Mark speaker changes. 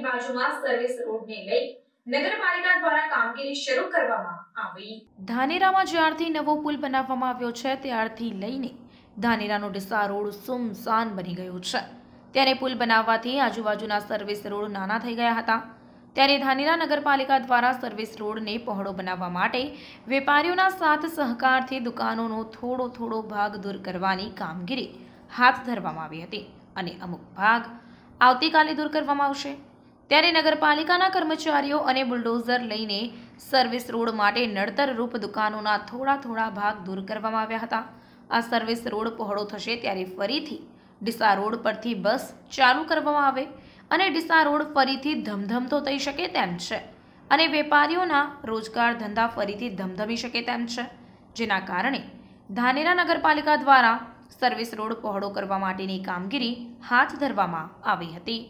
Speaker 1: ની બાજુમાં સર્વિસ રોડને લઈ નગરપાલિકા દ્વારા શરૂ કરવામાં આવી ધાનેરામાં જ્યારથી નવો પુલ બનાવવામાં આવ્યો છે ત્યારથી લઈને ધાનેરાનો ડીસા રોડ સુમસાન બની ગયો છે ત્યારે પુલ બનાવવાથી આજુબાજુના સર્વિસ રોડ નાના થઈ ગયા હતા ત્યારે ધાનેરા નગરપાલિકા દ્વારા સર્વિસ રોડને પહોળો બનાવવા માટે વેપારીઓના સાથ સહકારથી દુકાનોનો થોડો થોડો ભાગ દૂર કરવાની કામગીરી હાથ ધરવામાં આવી હતી અને અમુક ભાગ આવતીકાલે દૂર કરવામાં આવશે ત્યારે નગરપાલિકાના કર્મચારીઓ અને બુલડોઝર લઈને સર્વિસ રોડ માટે નડતર રૂપ દુકાનોના થોડા થોડા ભાગ દૂર કરવામાં આવ્યા હતા આ સર્વિસ રોડ પહોળો થશે ત્યારે ફરીથી ડીસા રોડ પરથી બસ ચાલુ કરવામાં આવે અને ડીસા રોડ ફરીથી ધમધમતો થઈ શકે તેમ છે અને વેપારીઓના રોજગાર ધંધા ફરીથી ધમધમી શકે તેમ છે જેના કારણે ધાનેરા નગરપાલિકા દ્વારા સર્વિસ રોડ પહોળો કરવા માટેની કામગીરી હાથ ધરવામાં આવી હતી